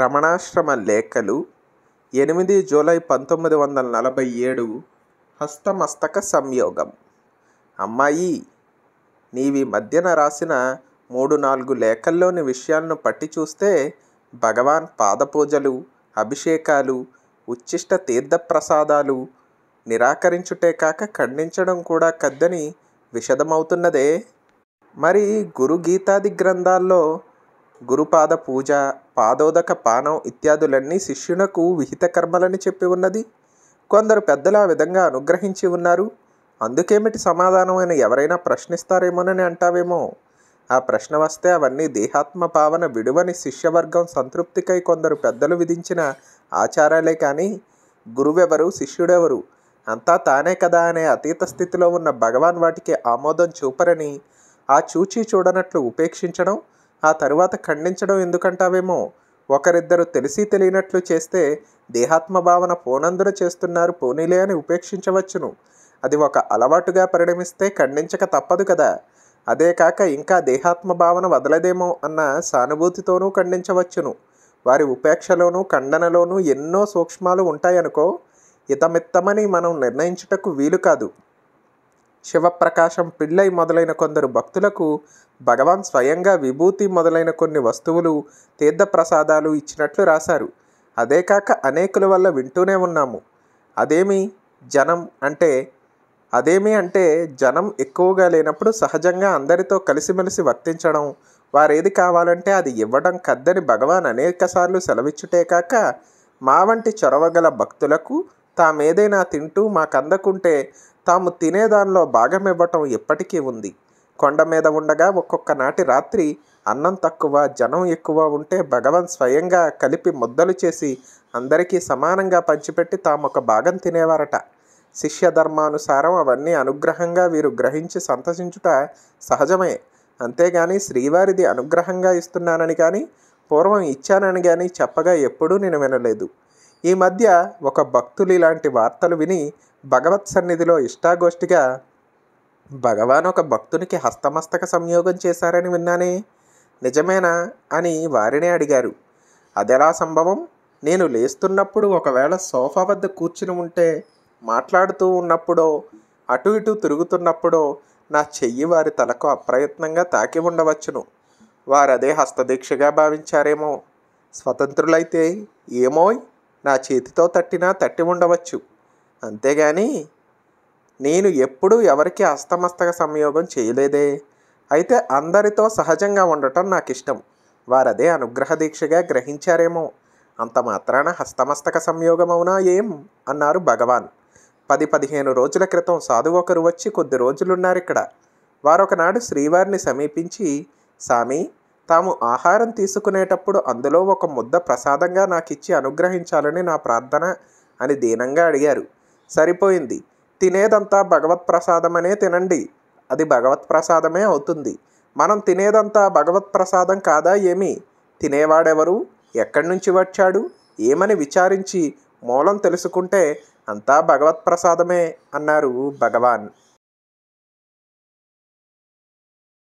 రమణాశ్రమ లేఖలు ఎనిమిది జూలై పంతొమ్మిది వందల నలభై ఏడు హస్తమస్తక సంయోగం అమ్మాయి నీవి మధ్యన రాసిన మూడు నాలుగు లేఖల్లోని విషయాలను పట్టి చూస్తే భగవాన్ పాదపూజలు అభిషేకాలు ఉచ్ఛిష్ట తీర్థప్రసాదాలు నిరాకరించుటే కాక ఖండించడం కూడా కద్దని విషదమవుతున్నదే మరి గురు గీతాది గ్రంథాల్లో గురుపాద పూజ పాదోదక పానం ఇత్యాదులన్నీ శిష్యునకు విహిత కర్మలని చెప్పి ఉన్నది కొందరు పెద్దలు ఆ విధంగా అనుగ్రహించి ఉన్నారు అందుకేమిటి సమాధానమైన ఎవరైనా ప్రశ్నిస్తారేమోనని అంటావేమో ఆ ప్రశ్న వస్తే అవన్నీ దేహాత్మ భావన విడువని శిష్యవర్గం సంతృప్తికై కొందరు పెద్దలు విధించిన ఆచారాలే కానీ గురువెవరు శిష్యుడెవరు అంతా తానే కదా అనే అతీత స్థితిలో ఉన్న భగవాన్ వాటికి ఆమోదం చూపరని ఆ చూచి చూడనట్లు ఉపేక్షించడం ఆ తరువాత ఖండించడం ఎందుకంటావేమో ఒకరిద్దరు తెలిసి తెలియనట్లు చేస్తే దేహాత్మ భావన పోనందున చేస్తున్నారు పోనీలే అని ఉపేక్షించవచ్చును అది ఒక అలవాటుగా పరిణమిస్తే ఖండించక తప్పదు కదా అదే కాక ఇంకా దేహాత్మ భావన వదలదేమో అన్న సానుభూతితోనూ ఖండించవచ్చును వారి ఉపేక్షలోనూ ఖండనలోనూ ఎన్నో సూక్ష్మాలు ఉంటాయనుకో ఇతమిత్తమని మనం నిర్ణయించుటకు వీలు కాదు శివప్రకాశం పిళ్ళై మొదలైన కొందరు భక్తులకు భగవాన్ స్వయంగా విభూతి మొదలైన కొన్ని వస్తువులు తీర్థప్రసాదాలు ఇచ్చినట్లు రాశారు అదే కాక అనేకుల వల్ల వింటూనే ఉన్నాము అదేమి జనం అంటే అదేమి అంటే జనం ఎక్కువగా లేనప్పుడు సహజంగా అందరితో కలిసిమెలిసి వర్తించడం వారేది కావాలంటే అది ఇవ్వడం కద్దని భగవాన్ అనేకసార్లు సెలవిచ్చుటే కాక మా వంటి చొరవగల భక్తులకు తామేదైనా తింటూ మాకందకుంటే తాము తినేదానిలో భాగం ఇవ్వటం ఇప్పటికీ ఉంది కొండ మీద ఉండగా ఒక్కొక్క నాటి రాత్రి అన్నం తక్కువ జనం ఎక్కువ ఉంటే భగవాన్ స్వయంగా కలిపి ముద్దలు చేసి అందరికీ సమానంగా పంచిపెట్టి తాము ఒక భాగం తినేవారట శిష్య ధర్మానుసారం అవన్నీ అనుగ్రహంగా వీరు గ్రహించి సంతసించుట సహజమే అంతేగాని శ్రీవారిది అనుగ్రహంగా ఇస్తున్నానని కానీ పూర్వం ఇచ్చానని కానీ చెప్పగా ఎప్పుడూ నేను వినలేదు ఈ మధ్య ఒక భక్తులు ఇలాంటి వార్తలు విని భగవత్ సన్నిధిలో ఇష్టాగోష్ఠిగా భగవాన్ ఒక భక్తునికి హస్తమస్తక సంయోగం చేశారని విన్నానే నిజమేనా అని వారినే అడిగారు అదెలా సంభవం నేను లేస్తున్నప్పుడు ఒకవేళ సోఫా వద్ద కూర్చుని ఉంటే మాట్లాడుతూ ఉన్నప్పుడో అటు ఇటు తిరుగుతున్నప్పుడో నా చెయ్యి వారి తలకు అప్రయత్నంగా తాకి ఉండవచ్చును వారదే హస్తదీక్షగా భావించారేమో స్వతంత్రులైతే ఏమోయ్ నా చేతితో తట్టినా తట్టి ఉండవచ్చు అంతేగాని నేను ఎప్పుడూ ఎవరికి అస్తమస్తక సంయోగం చేయలేదే అయితే అందరితో సహజంగా ఉండటం నాకు ఇష్టం వారదే అనుగ్రహ దీక్షగా గ్రహించారేమో అంత మాత్రాన హస్తమస్తక సంయోగం అవునా ఏం అన్నారు భగవాన్ పది పదిహేను రోజుల క్రితం సాధువు ఒకరు వచ్చి కొద్ది రోజులున్నారు ఇక్కడ వారొకనాడు శ్రీవారిని సమీపించి సామి తాము ఆహారం తీసుకునేటప్పుడు అందులో ఒక ముద్ద ప్రసాదంగా నాకు ఇచ్చి అనుగ్రహించాలని నా ప్రార్థన అని దీనంగా అడిగారు సరిపోయింది తినేదంతా భగవత్ ప్రసాదమనే తినండి అది భగవత్ ప్రసాదమే అవుతుంది మనం తినేదంతా భగవత్ ప్రసాదం కాదా ఏమి తినేవాడెవరు ఎక్కడి నుంచి వచ్చాడు ఏమని విచారించి మూలం తెలుసుకుంటే అంతా భగవత్ ప్రసాదమే అన్నారు భగవాన్